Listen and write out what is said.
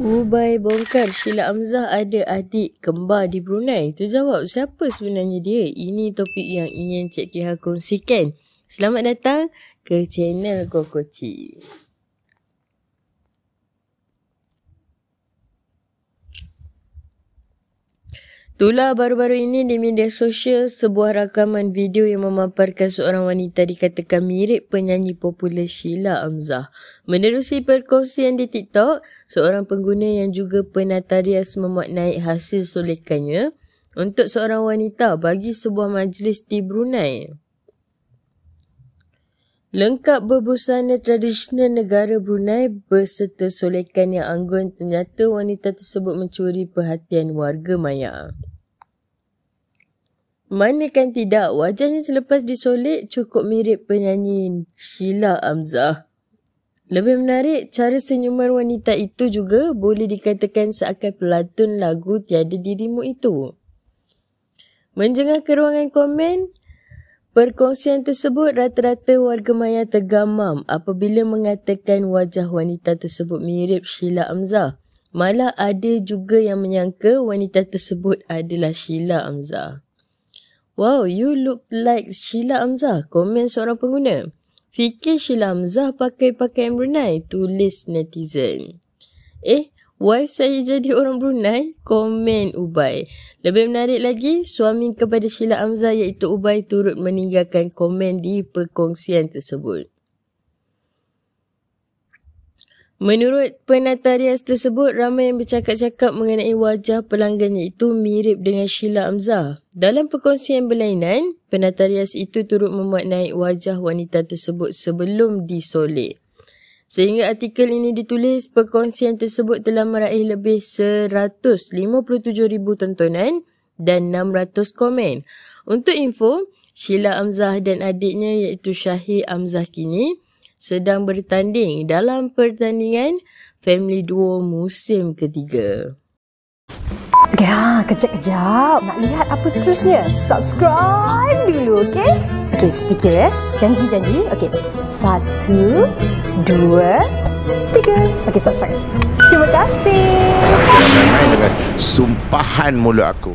Ubay bongkar Sheila Amzah ada adik kembar di Brunei. Terjawab siapa sebenarnya dia? Ini topik yang ingin Cik Kiha kongsikan. Selamat datang ke channel Kokoci. Itulah baru-baru ini di media sosial sebuah rakaman video yang memaparkan seorang wanita dikatakan mirip penyanyi popular Sheila Amzah. Menerusi perkongsian di TikTok, seorang pengguna yang juga penata rias memuat naik hasil solekannya untuk seorang wanita bagi sebuah majlis di Brunei. Lengkap berbusana tradisional negara Brunei berserta solekan yang anggun ternyata wanita tersebut mencuri perhatian warga maya. Manakan tidak, wajahnya selepas disolek cukup mirip penyanyi Sheila Amzah. Lebih menarik, cara senyuman wanita itu juga boleh dikatakan seakan pelatun lagu Tiada Dirimu itu. Menjengah ke ruangan komen, perkongsian tersebut rata-rata warga maya tergamam apabila mengatakan wajah wanita tersebut mirip Sheila Amzah. Malah ada juga yang menyangka wanita tersebut adalah Sheila Amzah. Wow, you look like Sheila Hamzah. Komen seorang pengguna. Fikir Sheila Hamzah pakai pakaian Brunei. Tulis netizen. Eh, wife saya jadi orang Brunei? Komen Ubay. Lebih menarik lagi, suami kepada Sheila Hamzah iaitu Ubay turut meninggalkan komen di perkongsian tersebut. Menurut penatarias tersebut, ramai yang bercakap-cakap mengenai wajah pelanggannya itu mirip dengan Sheila Amzah. Dalam perkongsian berlainan, penatarias itu turut memuat naik wajah wanita tersebut sebelum disolek. Sehingga artikel ini ditulis, perkongsian tersebut telah meraih lebih 157,000 tontonan dan 600 komen. Untuk info, Sheila Amzah dan adiknya iaitu Syahir Amzah kini sedang bertanding dalam pertandingan Family Duo musim ketiga. Okay, ha, kejap-kejap. Nak lihat apa seterusnya? Subscribe dulu, okay? Okay, sedikit ya. eh. Janji-janji. Okay, satu, dua, tiga. Okay, subscribe. Terima kasih. Dengan sumpahan mulut aku.